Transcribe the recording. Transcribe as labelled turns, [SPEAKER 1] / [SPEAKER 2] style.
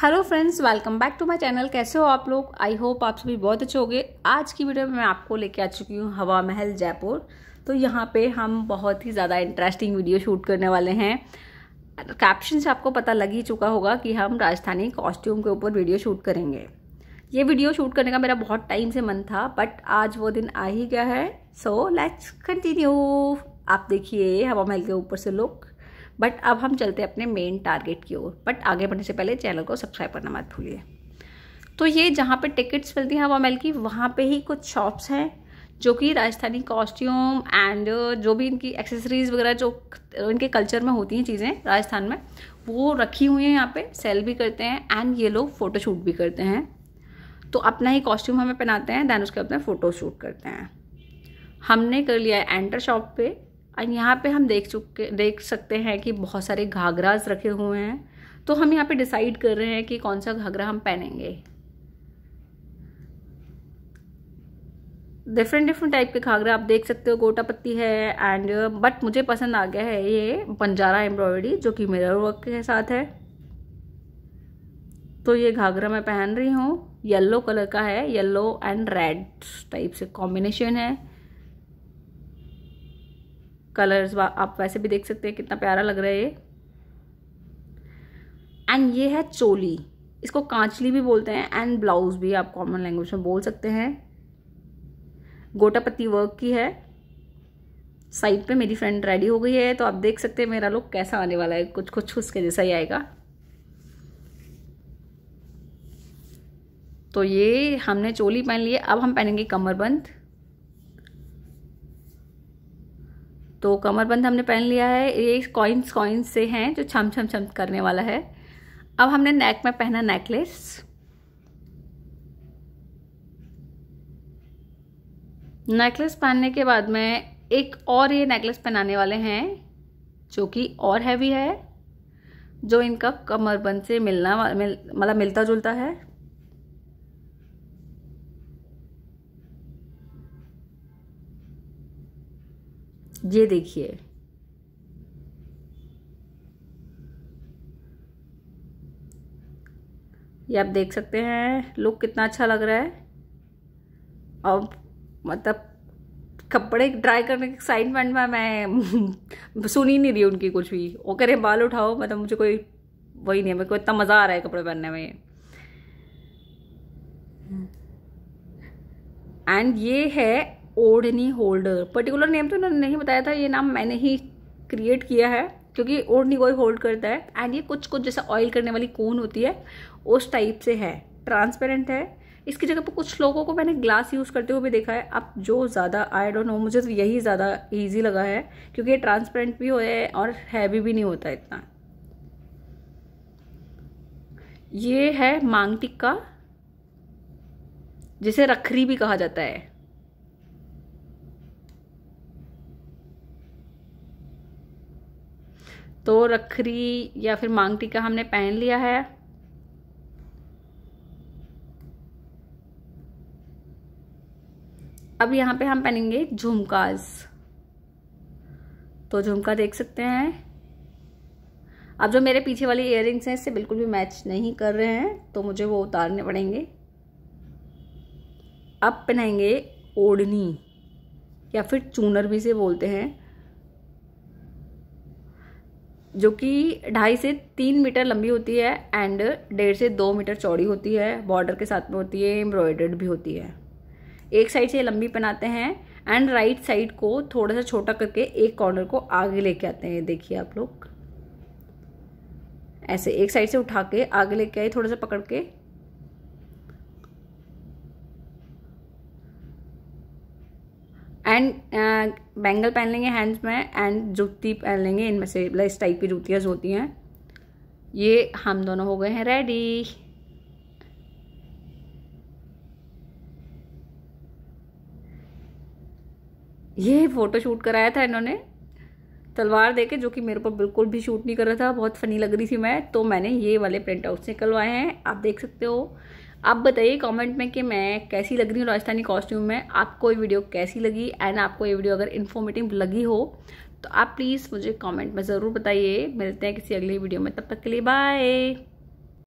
[SPEAKER 1] hello friends welcome back to my channel कैसे हो आप लोग आई होप आप सभी बहुत अच्छे होंगे आज की वीडियो में मैं आपको लेके आ चुकी हूँ हवा महल जयपुर तो यहाँ पे हम बहुत ही ज़्यादा इंटरेस्टिंग वीडियो शूट करने वाले हैं कैप्शन से आपको पता लग ही चुका होगा कि हम राजस्थानी कॉस्ट्यूम के ऊपर वीडियो शूट करेंगे ये वीडियो शूट करने का मेरा बहुत टाइम से मन था बट आज वो दिन आ ही गया है सो लेट्स कंटिन्यू आप देखिए हवा महल के ऊपर से लुक बट अब हम चलते हैं अपने मेन टारगेट की ओर बट आगे बढ़ने से पहले चैनल को सब्सक्राइब करना मत भूलिए तो ये जहाँ पे टिकट्स मिलती हैं हवा महल की वहाँ पे ही कुछ शॉप्स हैं जो कि राजस्थानी कॉस्ट्यूम एंड जो भी इनकी एक्सेसरीज वगैरह जो इनके कल्चर में होती हैं चीज़ें राजस्थान में वो रखी हुई हैं यहाँ पे सेल भी करते हैं एंड ये लोग फ़ोटोशूट भी करते हैं तो अपना ही कॉस्ट्यूम हमें पहनाते हैं दैन उसके अपने फ़ोटोशूट करते हैं हमने कर लिया है एंटर शॉप पर एंड यहाँ पे हम देख चुके देख सकते हैं कि बहुत सारे घाघराज रखे हुए हैं तो हम यहाँ पे डिसाइड कर रहे हैं कि कौन सा घाघरा हम पहनेंगे डिफरेंट डिफरेंट टाइप के घाघरा आप देख सकते हो गोटा पत्ती है एंड बट मुझे पसंद आ गया है ये पंजारा एम्ब्रॉयडरी जो कि मिरर वर्क के साथ है तो ये घाघरा मैं पहन रही हूँ येल्लो कलर का है येल्लो एंड रेड टाइप से कॉम्बिनेशन है कलर्स आप वैसे भी देख सकते हैं कितना प्यारा लग रहा है ये एंड ये है चोली इसको कांचली भी बोलते हैं एंड ब्लाउज भी आप कॉमन लैंग्वेज में बोल सकते हैं गोटापत्ती वर्क की है साइड पे मेरी फ्रेंड रेडी हो गई है तो आप देख सकते हैं मेरा लुक कैसा आने वाला है कुछ कुछ उसके जैसा ही आएगा तो ये हमने चोली पहन ली है अब हम पहनेंगे कमरबंद तो कमरबंद हमने पहन लिया है ये कॉइन्स कॉइन्स से हैं जो छम छम छम करने वाला है अब हमने नेक में पहना नेकलेस नेकलेस पहनने के बाद में एक और ये नेकलेस पहनाने वाले हैं जो कि और हैवी है जो इनका कमरबंद से मिलना मतलब मिलता जुलता है ये देखिए ये आप देख सकते हैं लुक कितना अच्छा लग रहा है और मतलब कपड़े ड्राई करने के एक्साइटमेंट में मैं सुन ही नहीं रही उनकी कुछ भी वो कह रहे बाल उठाओ मतलब मुझे कोई वही नहीं है मेरे को इतना मज़ा आ रहा है कपड़े पहनने में एंड ये है ओढ़नी होल्डर पर्टिकुलर नेम तो उन्होंने नहीं बताया था ये नाम मैंने ही क्रिएट किया है क्योंकि ओढ़नी कोई होल्ड करता है एंड ये कुछ कुछ जैसे ऑयल करने वाली कोन होती है उस टाइप से है ट्रांसपेरेंट है इसकी जगह पर कुछ लोगों को मैंने ग्लास यूज़ करते हुए भी देखा है अब जो ज़्यादा आई डोंट नो मुझे तो यही ज़्यादा ईजी लगा है क्योंकि ये ट्रांसपेरेंट भी हो है और हैवी भी नहीं होता इतना ये है मांगटिक का जिसे रखरी भी कहा जाता है तो रखरी या फिर मांग टीका हमने पहन लिया है अब यहाँ पे हम पहनेंगे झुमकाज तो झुमका देख सकते हैं अब जो मेरे पीछे वाली इयर हैं इससे बिल्कुल भी मैच नहीं कर रहे हैं तो मुझे वो उतारने पड़ेंगे अब पहनेंगे ओढ़नी या फिर चूनर भी से बोलते हैं जो कि ढाई से तीन मीटर लंबी होती है एंड डेढ़ से दो मीटर चौड़ी होती है बॉर्डर के साथ में होती है एम्ब्रॉयडर्ड भी होती है एक साइड से लंबी बनाते हैं एंड राइट साइड को थोड़ा सा छोटा करके एक कॉर्नर को आगे लेके आते हैं देखिए आप लोग ऐसे एक साइड से उठा के आगे लेके आए थोड़ा सा पकड़ के एंड बैंगल uh, पहन लेंगे हैंड्स में एंड जूती पहन लेंगे इनमें से इस टाइप की जूतियाँ होती हैं ये हम दोनों हो गए हैं रेडी ये फोटो शूट कराया था इन्होंने तलवार देके जो कि मेरे ऊपर बिल्कुल भी शूट नहीं कर रहा था बहुत फनी लग रही थी मैं तो मैंने ये वाले प्रिंट आउट निकलवाए हैं आप देख सकते हो आप बताइए कमेंट में कि मैं कैसी लग रही हूँ राजस्थानी कॉस्ट्यूम में आपको ये वीडियो कैसी लगी एंड आपको ये वीडियो अगर इन्फॉर्मेटिव लगी हो तो आप प्लीज़ मुझे कमेंट में ज़रूर बताइए मिलते हैं किसी अगली वीडियो में तब तक के लिए बाय